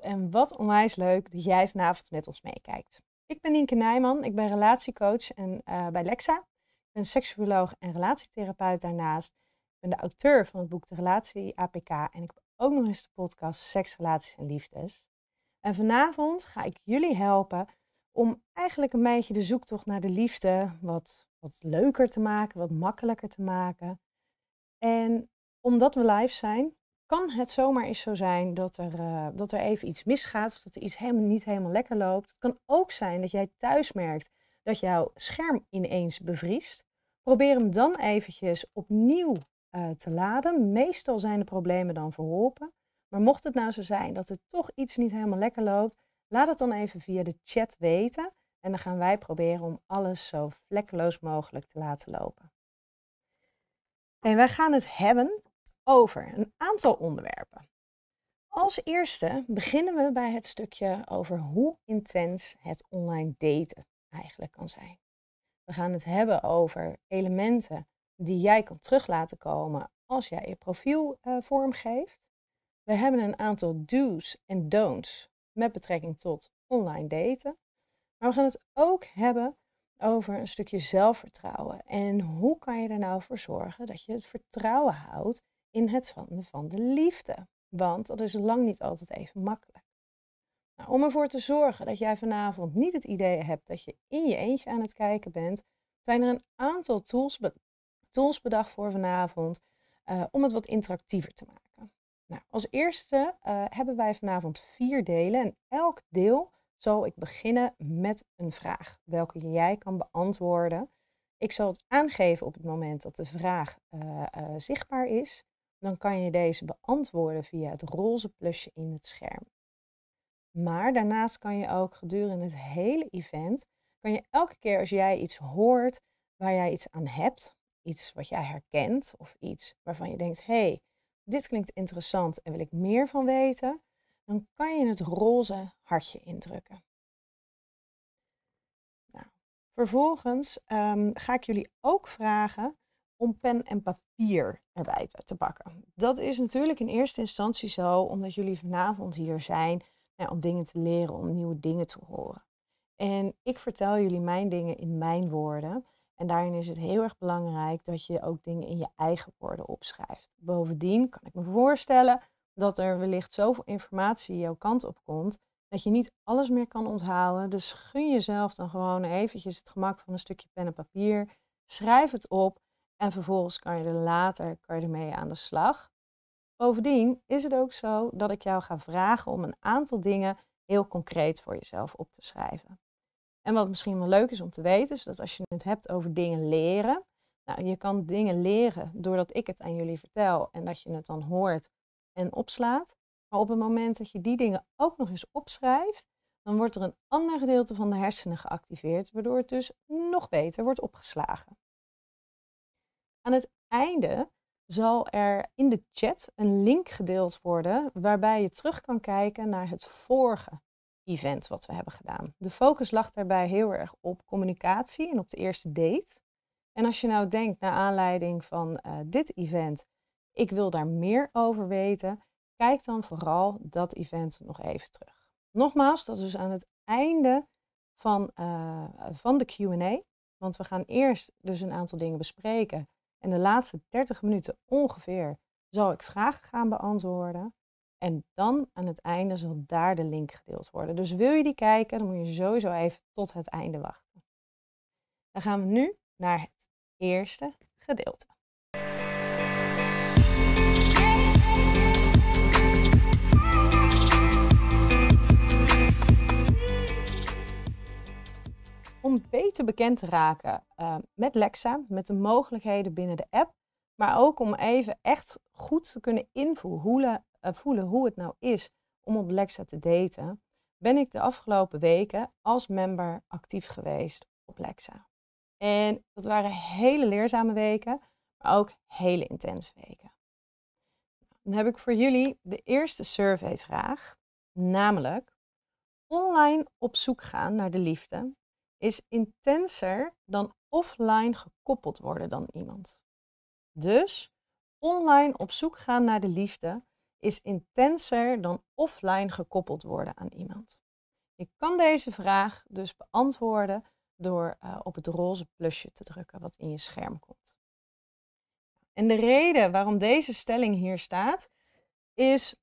en wat onwijs leuk dat jij vanavond met ons meekijkt. Ik ben Nienke Nijman, ik ben relatiecoach en, eh, bij Lexa. Ik ben seksuoloog en relatietherapeut daarnaast. Ik ben de auteur van het boek De Relatie APK en ik heb ook nog eens de podcast Seks, Relaties en Liefdes. En vanavond ga ik jullie helpen om eigenlijk een beetje de zoektocht naar de liefde wat, wat leuker te maken, wat makkelijker te maken. En omdat we live zijn, kan het zomaar eens zo zijn dat er, eh, dat er even iets misgaat of dat er iets helemaal, niet helemaal lekker loopt. Het kan ook zijn dat jij thuis merkt dat jouw scherm ineens bevriest. Probeer hem dan eventjes opnieuw eh, te laden. Meestal zijn de problemen dan verholpen. Maar mocht het nou zo zijn dat er toch iets niet helemaal lekker loopt, laat het dan even via de chat weten. En dan gaan wij proberen om alles zo vlekkeloos mogelijk te laten lopen. En wij gaan het hebben over een aantal onderwerpen. Als eerste beginnen we bij het stukje over hoe intens het online daten eigenlijk kan zijn. We gaan het hebben over elementen die jij kan terug laten komen als jij je profiel eh, vormgeeft. We hebben een aantal do's en don'ts met betrekking tot online daten. Maar we gaan het ook hebben over een stukje zelfvertrouwen. En hoe kan je er nou voor zorgen dat je het vertrouwen houdt in het van de liefde. Want dat is lang niet altijd even makkelijk. Nou, om ervoor te zorgen dat jij vanavond niet het idee hebt dat je in je eentje aan het kijken bent, zijn er een aantal tools, tools bedacht voor vanavond eh, om het wat interactiever te maken. Nou, als eerste eh, hebben wij vanavond vier delen en elk deel zal ik beginnen met een vraag, welke jij kan beantwoorden. Ik zal het aangeven op het moment dat de vraag eh, zichtbaar is dan kan je deze beantwoorden via het roze plusje in het scherm. Maar daarnaast kan je ook gedurende het hele event, kan je elke keer als jij iets hoort waar jij iets aan hebt, iets wat jij herkent of iets waarvan je denkt, hé, hey, dit klinkt interessant en wil ik meer van weten, dan kan je het roze hartje indrukken. Nou, vervolgens ehm, ga ik jullie ook vragen om pen en papier erbij te pakken. Dat is natuurlijk in eerste instantie zo, omdat jullie vanavond hier zijn om dingen te leren, om nieuwe dingen te horen. En ik vertel jullie mijn dingen in mijn woorden. En daarin is het heel erg belangrijk dat je ook dingen in je eigen woorden opschrijft. Bovendien kan ik me voorstellen dat er wellicht zoveel informatie jouw kant op komt, dat je niet alles meer kan onthouden. Dus gun jezelf dan gewoon eventjes het gemak van een stukje pen en papier. Schrijf het op en vervolgens kan je er later kan je ermee aan de slag. Bovendien is het ook zo dat ik jou ga vragen om een aantal dingen heel concreet voor jezelf op te schrijven. En wat misschien wel leuk is om te weten, is dat als je het hebt over dingen leren. Nou, je kan dingen leren doordat ik het aan jullie vertel en dat je het dan hoort en opslaat. Maar op het moment dat je die dingen ook nog eens opschrijft, dan wordt er een ander gedeelte van de hersenen geactiveerd, waardoor het dus nog beter wordt opgeslagen. Aan het einde zal er in de chat een link gedeeld worden waarbij je terug kan kijken naar het vorige event wat we hebben gedaan. De focus lag daarbij heel erg op communicatie en op de eerste date. En als je nou denkt naar aanleiding van eh, dit event, ik wil daar meer over weten, kijk dan vooral dat event nog even terug. Nogmaals, dat is dus aan het einde van, eh, van de QA, want we gaan eerst dus een aantal dingen bespreken en de laatste 30 minuten ongeveer zal ik vragen gaan beantwoorden. En dan aan het einde zal daar de link gedeeld worden. Dus wil je die kijken, dan moet je sowieso even tot het einde wachten. Dan gaan we nu naar het eerste gedeelte. om beter bekend te raken eh, met Lexa, met de mogelijkheden binnen de app, maar ook om even echt goed te kunnen invoelen eh, voelen hoe het nou is om op Lexa te daten, ben ik de afgelopen weken als member actief geweest op Lexa. En dat waren hele leerzame weken, maar ook hele intense weken. Nou, dan heb ik voor jullie de eerste surveyvraag, namelijk online op zoek gaan naar de liefde is intenser dan offline gekoppeld worden dan iemand. Dus online op zoek gaan naar de liefde is intenser dan offline gekoppeld worden aan iemand. Ik kan deze vraag dus beantwoorden door eh, op het roze plusje te drukken wat in je scherm komt. En de reden waarom deze stelling hier staat, is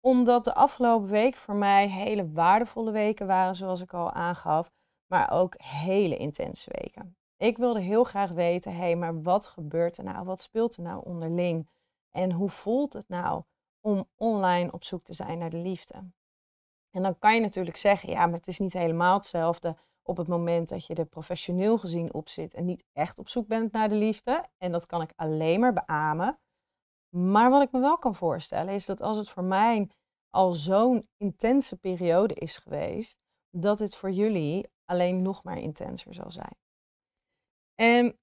omdat de afgelopen week voor mij hele waardevolle weken waren, zoals ik al aangaf maar ook hele intense weken. Ik wilde heel graag weten, hé, hey, maar wat gebeurt er nou? Wat speelt er nou onderling? En hoe voelt het nou om online op zoek te zijn naar de liefde? En dan kan je natuurlijk zeggen, ja, maar het is niet helemaal hetzelfde op het moment dat je er professioneel gezien op zit en niet echt op zoek bent naar de liefde. En dat kan ik alleen maar beamen. Maar wat ik me wel kan voorstellen is dat als het voor mij al zo'n intense periode is geweest, dat het voor jullie alleen nog maar intenser zal zijn. En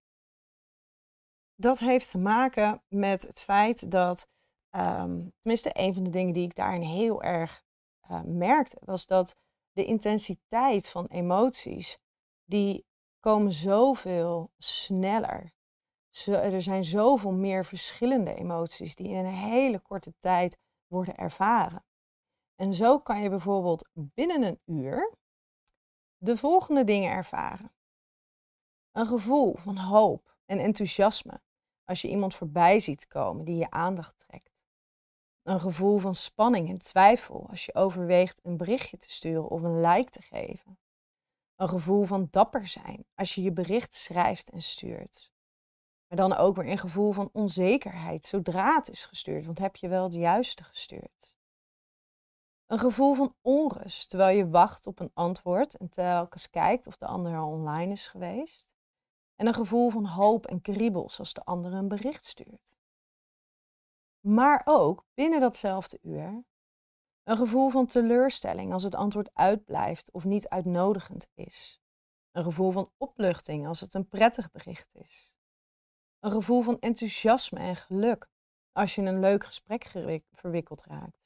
dat heeft te maken met het feit dat, ehm, tenminste, een van de dingen die ik daarin heel erg uh, merkte, was dat de intensiteit van emoties, die komen zoveel sneller. er zijn zoveel meer verschillende emoties die in een hele korte tijd worden ervaren. En zo kan je bijvoorbeeld binnen een uur de volgende dingen ervaren. Een gevoel van hoop en enthousiasme als je iemand voorbij ziet komen die je aandacht trekt. Een gevoel van spanning en twijfel als je overweegt een berichtje te sturen of een like te geven. Een gevoel van dapper zijn als je je bericht schrijft en stuurt. Maar dan ook weer een gevoel van onzekerheid zodra het is gestuurd, want heb je wel het juiste gestuurd? Een gevoel van onrust terwijl je wacht op een antwoord en telkens kijkt of de ander al online is geweest. En een gevoel van hoop en kriebels als de ander een bericht stuurt. Maar ook binnen datzelfde uur een gevoel van teleurstelling als het antwoord uitblijft of niet uitnodigend is. Een gevoel van opluchting als het een prettig bericht is. Een gevoel van enthousiasme en geluk als je in een leuk gesprek verwikkeld raakt.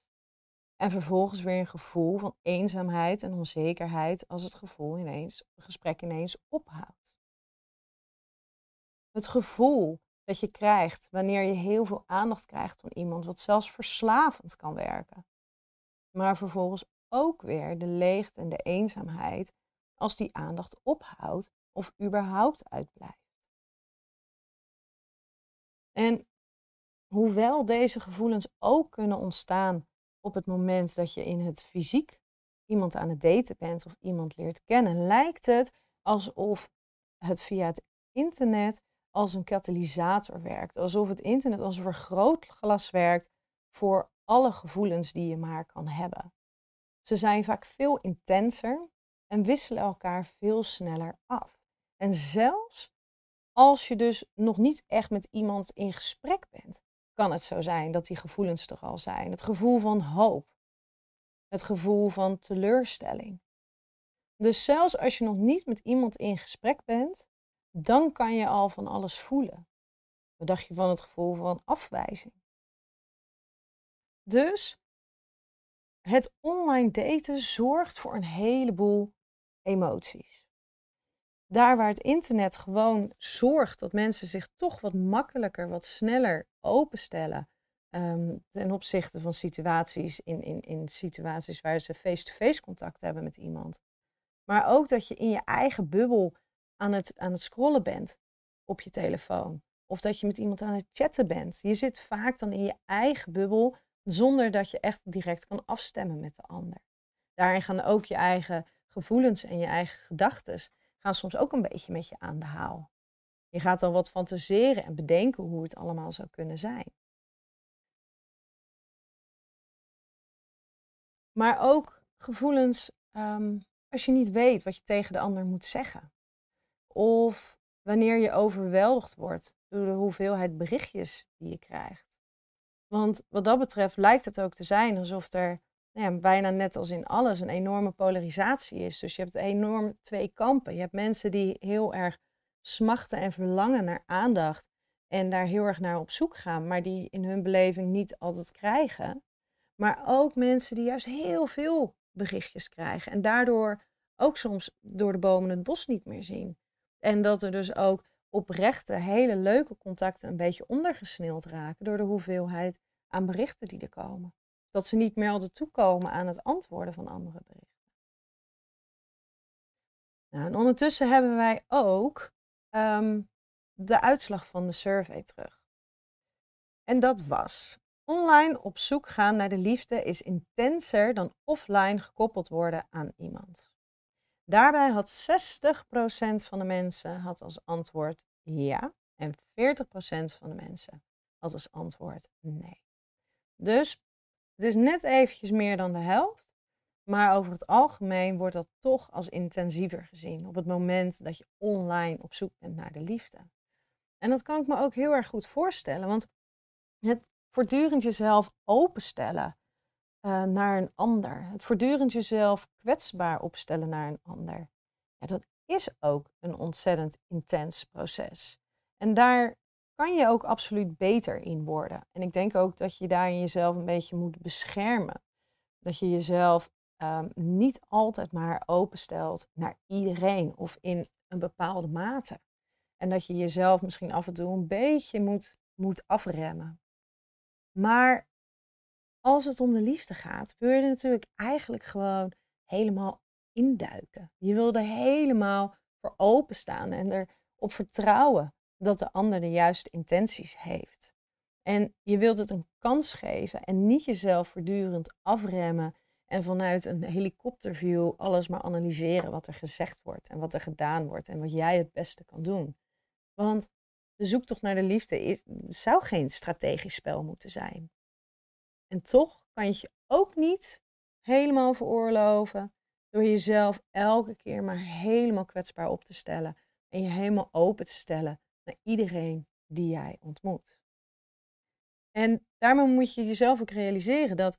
En vervolgens weer een gevoel van eenzaamheid en onzekerheid als het gevoel ineens, het gesprek ineens ophoudt. Het gevoel dat je krijgt wanneer je heel veel aandacht krijgt van iemand, wat zelfs verslavend kan werken. Maar vervolgens ook weer de leegte en de eenzaamheid als die aandacht ophoudt of überhaupt uitblijft. En hoewel deze gevoelens ook kunnen ontstaan op het moment dat je in het fysiek iemand aan het daten bent of iemand leert kennen, lijkt het alsof het via het internet als een katalysator werkt. Alsof het internet als een vergrootglas werkt voor alle gevoelens die je maar kan hebben. Ze zijn vaak veel intenser en wisselen elkaar veel sneller af. En zelfs als je dus nog niet echt met iemand in gesprek bent, kan het zo zijn dat die gevoelens er al zijn. Het gevoel van hoop. Het gevoel van teleurstelling. Dus zelfs als je nog niet met iemand in gesprek bent, dan kan je al van alles voelen. Wat dacht je van het gevoel van afwijzing? Dus het online daten zorgt voor een heleboel emoties daar waar het internet gewoon zorgt dat mensen zich toch wat makkelijker, wat sneller openstellen. Ehm, ten opzichte van situaties in, in, in situaties waar ze face-to-face -face contact hebben met iemand. Maar ook dat je in je eigen bubbel aan het, aan het scrollen bent op je telefoon. Of dat je met iemand aan het chatten bent. Je zit vaak dan in je eigen bubbel zonder dat je echt direct kan afstemmen met de ander. Daarin gaan ook je eigen gevoelens en je eigen gedachten gaan soms ook een beetje met je aan de haal. Je gaat dan wat fantaseren en bedenken hoe het allemaal zou kunnen zijn. Maar ook gevoelens ehm, als je niet weet wat je tegen de ander moet zeggen. Of wanneer je overweldigd wordt door de hoeveelheid berichtjes die je krijgt. Want wat dat betreft lijkt het ook te zijn alsof er nou ja, bijna net als in alles een enorme polarisatie is. Dus je hebt enorm twee kampen. Je hebt mensen die heel erg smachten en verlangen naar aandacht en daar heel erg naar op zoek gaan, maar die in hun beleving niet altijd krijgen. Maar ook mensen die juist heel veel berichtjes krijgen en daardoor ook soms door de bomen het bos niet meer zien. En dat er dus ook oprechte, hele leuke contacten een beetje ondergesneeld raken door de hoeveelheid aan berichten die er komen dat ze niet meer altijd toekomen aan het antwoorden van andere berichten. Nou, en ondertussen hebben wij ook ehm, de uitslag van de survey terug. En dat was. Online op zoek gaan naar de liefde is intenser dan offline gekoppeld worden aan iemand. Daarbij had 60% van de mensen had als antwoord ja en 40% van de mensen had als antwoord nee. Dus het is net eventjes meer dan de helft, maar over het algemeen wordt dat toch als intensiever gezien op het moment dat je online op zoek bent naar de liefde. En dat kan ik me ook heel erg goed voorstellen, want het voortdurend jezelf openstellen eh, naar een ander, het voortdurend jezelf kwetsbaar opstellen naar een ander, ja, dat is ook een ontzettend intens proces. En daar kan je ook absoluut beter in worden. En ik denk ook dat je daarin jezelf een beetje moet beschermen. Dat je jezelf ehm, niet altijd maar openstelt naar iedereen of in een bepaalde mate. En dat je jezelf misschien af en toe een beetje moet, moet afremmen. Maar als het om de liefde gaat, wil je natuurlijk eigenlijk gewoon helemaal induiken. Je wil er helemaal voor openstaan en erop vertrouwen dat de ander de juiste intenties heeft. En je wilt het een kans geven en niet jezelf voortdurend afremmen en vanuit een helikopterview alles maar analyseren wat er gezegd wordt en wat er gedaan wordt en wat jij het beste kan doen. Want de zoektocht naar de liefde is, zou geen strategisch spel moeten zijn. En toch kan je je ook niet helemaal veroorloven door jezelf elke keer maar helemaal kwetsbaar op te stellen en je helemaal open te stellen naar iedereen die jij ontmoet. En daarmee moet je jezelf ook realiseren dat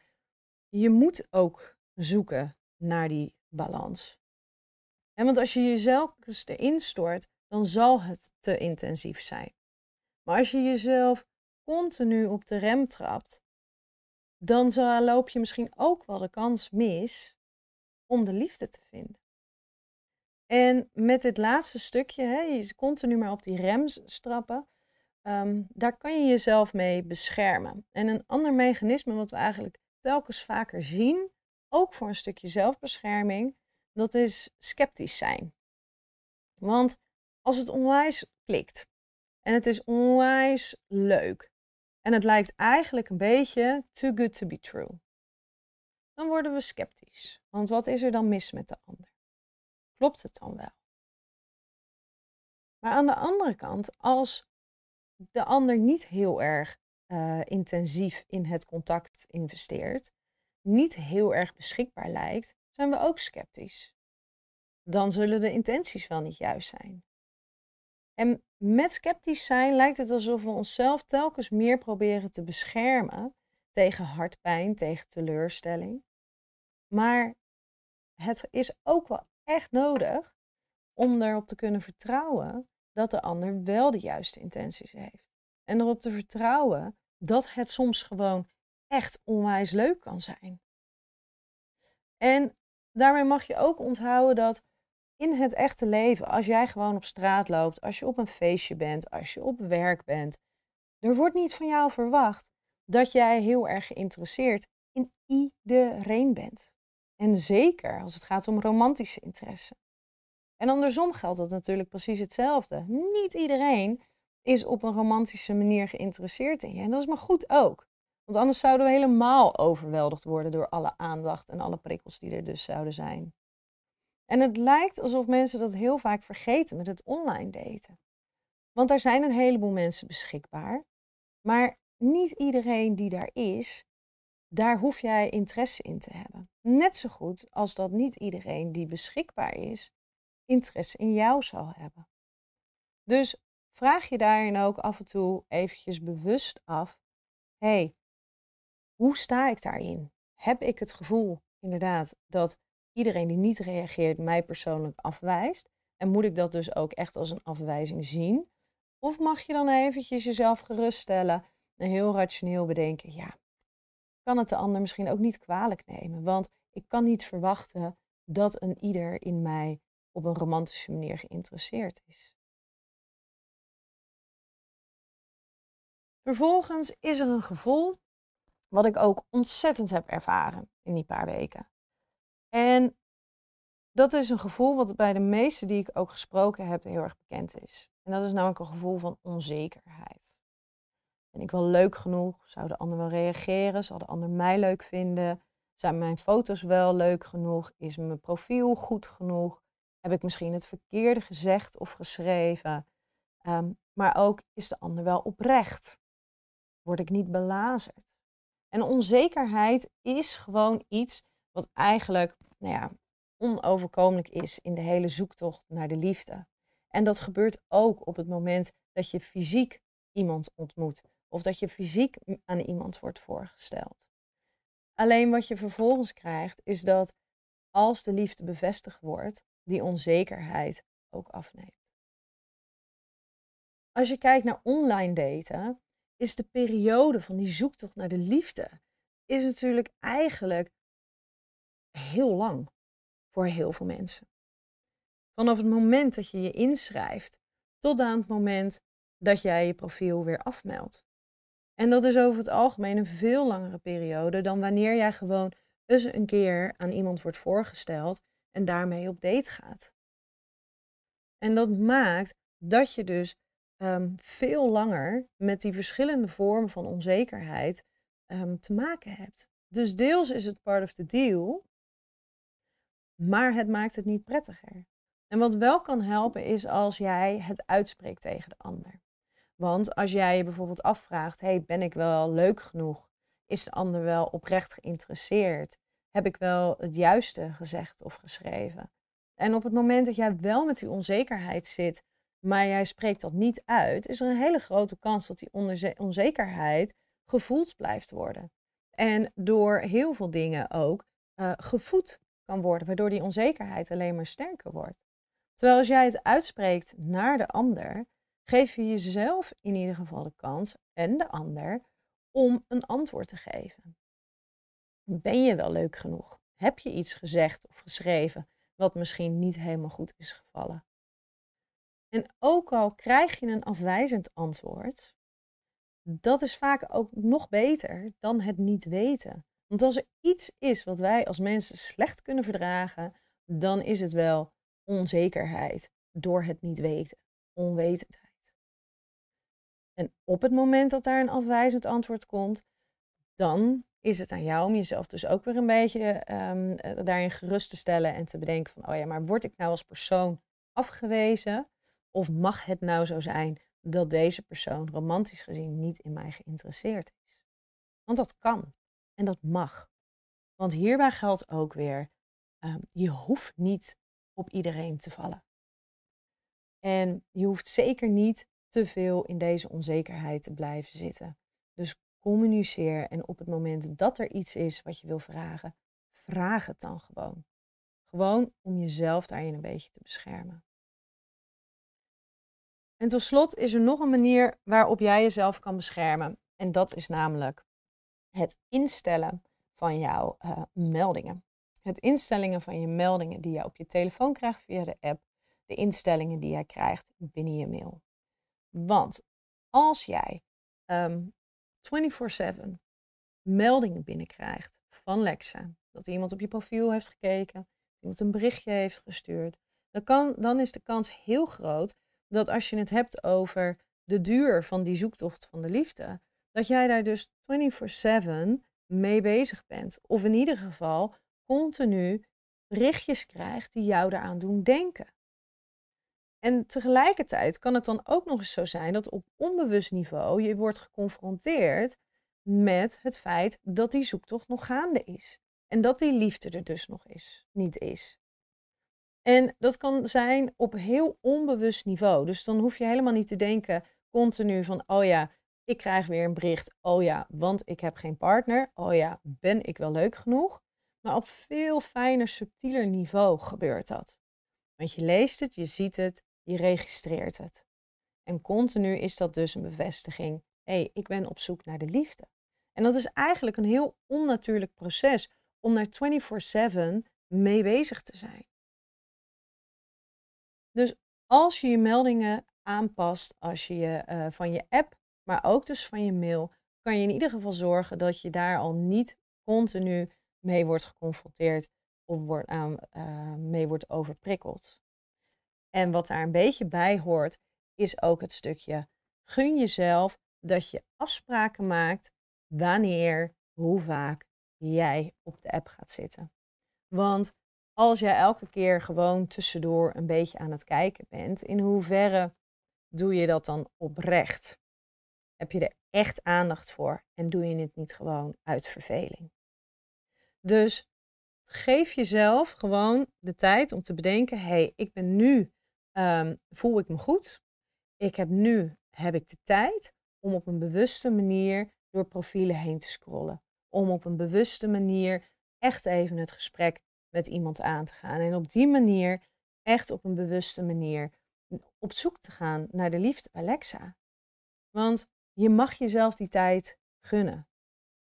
je moet ook zoeken naar die balans. En want als je jezelf dus erin stort, dan zal het te intensief zijn. Maar als je jezelf continu op de rem trapt, dan loop je misschien ook wel de kans mis om de liefde te vinden. En met dit laatste stukje, hè, je continu maar op die rem strappen, ehm, daar kan je jezelf mee beschermen. En een ander mechanisme wat we eigenlijk telkens vaker zien, ook voor een stukje zelfbescherming, dat is sceptisch zijn. Want als het onwijs klikt en het is onwijs leuk en het lijkt eigenlijk een beetje too good to be true, dan worden we sceptisch. Want wat is er dan mis met de ander? Klopt het dan wel? Maar aan de andere kant, als de ander niet heel erg eh, intensief in het contact investeert, niet heel erg beschikbaar lijkt, zijn we ook sceptisch. Dan zullen de intenties wel niet juist zijn. En met sceptisch zijn lijkt het alsof we onszelf telkens meer proberen te beschermen tegen hartpijn, tegen teleurstelling. Maar het is ook wel echt nodig om erop te kunnen vertrouwen dat de ander wel de juiste intenties heeft. En erop te vertrouwen dat het soms gewoon echt onwijs leuk kan zijn. En daarmee mag je ook onthouden dat in het echte leven, als jij gewoon op straat loopt, als je op een feestje bent, als je op werk bent, er wordt niet van jou verwacht dat jij heel erg geïnteresseerd in iedereen bent. En zeker als het gaat om romantische interesse. En andersom geldt dat natuurlijk precies hetzelfde. Niet iedereen is op een romantische manier geïnteresseerd in je. En dat is maar goed ook. Want anders zouden we helemaal overweldigd worden door alle aandacht en alle prikkels die er dus zouden zijn. En het lijkt alsof mensen dat heel vaak vergeten met het online daten. Want er zijn een heleboel mensen beschikbaar. Maar niet iedereen die daar is, daar hoef jij interesse in te hebben. Net zo goed als dat niet iedereen die beschikbaar is, interesse in jou zal hebben. Dus vraag je daarin ook af en toe eventjes bewust af, hé, hey, hoe sta ik daarin? Heb ik het gevoel inderdaad dat iedereen die niet reageert mij persoonlijk afwijst? En moet ik dat dus ook echt als een afwijzing zien? Of mag je dan eventjes jezelf geruststellen en heel rationeel bedenken, ja, kan het de ander misschien ook niet kwalijk nemen. Want ik kan niet verwachten dat een ieder in mij op een romantische manier geïnteresseerd is. Vervolgens is er een gevoel wat ik ook ontzettend heb ervaren in die paar weken. En dat is een gevoel wat bij de meesten die ik ook gesproken heb heel erg bekend is. En dat is namelijk een gevoel van onzekerheid. Ben ik wel leuk genoeg? Zou de ander wel reageren? Zal de ander mij leuk vinden? Zijn mijn foto's wel leuk genoeg? Is mijn profiel goed genoeg? Heb ik misschien het verkeerde gezegd of geschreven? Ehm, maar ook is de ander wel oprecht? Word ik niet belazerd? En onzekerheid is gewoon iets wat eigenlijk nou ja, onoverkomelijk is in de hele zoektocht naar de liefde. En dat gebeurt ook op het moment dat je fysiek iemand ontmoet. Of dat je fysiek aan iemand wordt voorgesteld. Alleen wat je vervolgens krijgt is dat als de liefde bevestigd wordt, die onzekerheid ook afneemt. Als je kijkt naar online daten, is de periode van die zoektocht naar de liefde is natuurlijk eigenlijk heel lang voor heel veel mensen. Vanaf het moment dat je je inschrijft tot aan het moment dat jij je profiel weer afmeldt. En dat is over het algemeen een veel langere periode dan wanneer jij gewoon eens een keer aan iemand wordt voorgesteld en daarmee op date gaat. En dat maakt dat je dus ehm, veel langer met die verschillende vormen van onzekerheid ehm, te maken hebt. Dus deels is het part of the deal, maar het maakt het niet prettiger. En wat wel kan helpen is als jij het uitspreekt tegen de ander. Want als jij je bijvoorbeeld afvraagt, hey, ben ik wel leuk genoeg? Is de ander wel oprecht geïnteresseerd? Heb ik wel het juiste gezegd of geschreven? En op het moment dat jij wel met die onzekerheid zit, maar jij spreekt dat niet uit, is er een hele grote kans dat die onzekerheid gevoeld blijft worden. En door heel veel dingen ook eh, gevoed kan worden, waardoor die onzekerheid alleen maar sterker wordt. Terwijl als jij het uitspreekt naar de ander, geef je jezelf in ieder geval de kans en de ander om een antwoord te geven. Ben je wel leuk genoeg? Heb je iets gezegd of geschreven wat misschien niet helemaal goed is gevallen? En ook al krijg je een afwijzend antwoord, dat is vaak ook nog beter dan het niet weten. Want als er iets is wat wij als mensen slecht kunnen verdragen, dan is het wel onzekerheid door het niet weten, onwetendheid. En op het moment dat daar een afwijzend antwoord komt, dan is het aan jou om jezelf dus ook weer een beetje ehm, eh, daarin gerust te stellen en te bedenken van, oh ja, maar word ik nou als persoon afgewezen? Of mag het nou zo zijn dat deze persoon romantisch gezien niet in mij geïnteresseerd is? Want dat kan en dat mag. Want hierbij geldt ook weer, ehm, je hoeft niet op iedereen te vallen. En je hoeft zeker niet te veel in deze onzekerheid te blijven zitten. Dus communiceer en op het moment dat er iets is wat je wil vragen, vraag het dan gewoon. Gewoon om jezelf daarin een beetje te beschermen. En tot slot is er nog een manier waarop jij jezelf kan beschermen. En dat is namelijk het instellen van jouw eh, meldingen. Het instellingen van je meldingen die je op je telefoon krijgt via de app. De instellingen die jij krijgt binnen je mail. Want als jij um, ehm, 24/7 meldingen binnenkrijgt van Lexa, dat iemand op je profiel heeft gekeken, iemand een berichtje heeft gestuurd, dan, kan, dan is de kans heel groot dat als je het hebt over de duur van die zoektocht van de liefde, dat jij daar dus 24/7 mee bezig bent. Of in ieder geval continu berichtjes krijgt die jou daaraan doen denken. En tegelijkertijd kan het dan ook nog eens zo zijn dat op onbewust niveau je wordt geconfronteerd met het feit dat die zoektocht nog gaande is. En dat die liefde er dus nog is, niet is. En dat kan zijn op heel onbewust niveau. Dus dan hoef je helemaal niet te denken continu van, oh ja, ik krijg weer een bericht. Oh ja, want ik heb geen partner. Oh ja, ben ik wel leuk genoeg? Maar op veel fijner, subtieler niveau gebeurt dat. Want je leest het, je ziet het, je registreert het. En continu is dat dus een bevestiging. Hé, hey, ik ben op zoek naar de liefde. En dat is eigenlijk een heel onnatuurlijk proces om daar 24/7 mee bezig te zijn. Dus als je je meldingen aanpast, als je je eh, van je app, maar ook dus van je mail, kan je in ieder geval zorgen dat je daar al niet continu mee wordt geconfronteerd of wordt aan, eh, mee wordt overprikkeld. En wat daar een beetje bij hoort, is ook het stukje gun jezelf dat je afspraken maakt wanneer, hoe vaak jij op de app gaat zitten. Want als jij elke keer gewoon tussendoor een beetje aan het kijken bent, in hoeverre doe je dat dan oprecht? Heb je er echt aandacht voor en doe je het niet gewoon uit verveling? Dus geef jezelf gewoon de tijd om te bedenken: hé, hey, ik ben nu Ehm, voel ik me goed. Ik heb nu heb ik de tijd om op een bewuste manier door profielen heen te scrollen. Om op een bewuste manier echt even het gesprek met iemand aan te gaan. En op die manier, echt op een bewuste manier, op zoek te gaan naar de liefde bij Want je mag jezelf die tijd gunnen.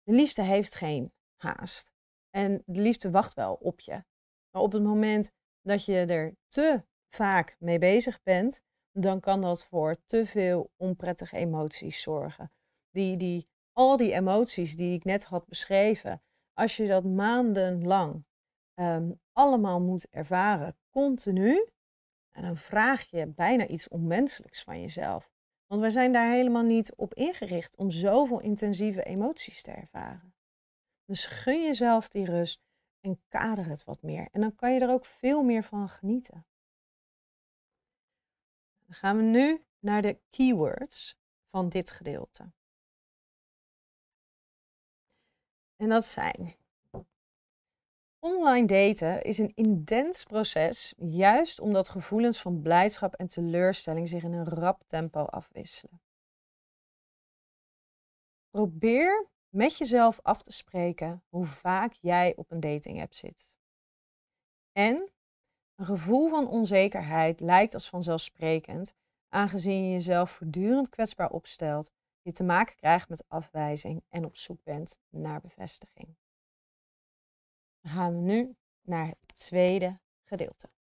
De liefde heeft geen haast. En de liefde wacht wel op je. Maar op het moment dat je er te vaak mee bezig bent, dan kan dat voor te veel onprettige emoties zorgen. Die, die, al die emoties die ik net had beschreven, als je dat maandenlang ehm, allemaal moet ervaren, continu, dan vraag je bijna iets onmenselijks van jezelf. Want wij zijn daar helemaal niet op ingericht om zoveel intensieve emoties te ervaren. Dus gun jezelf die rust en kader het wat meer. En dan kan je er ook veel meer van genieten. Dan gaan we nu naar de keywords van dit gedeelte. En dat zijn. Online daten is een intens proces, juist omdat gevoelens van blijdschap en teleurstelling zich in een rap tempo afwisselen. Probeer met jezelf af te spreken hoe vaak jij op een dating app zit. En een gevoel van onzekerheid lijkt als vanzelfsprekend, aangezien je jezelf voortdurend kwetsbaar opstelt, je te maken krijgt met afwijzing en op zoek bent naar bevestiging. Dan gaan we nu naar het tweede gedeelte.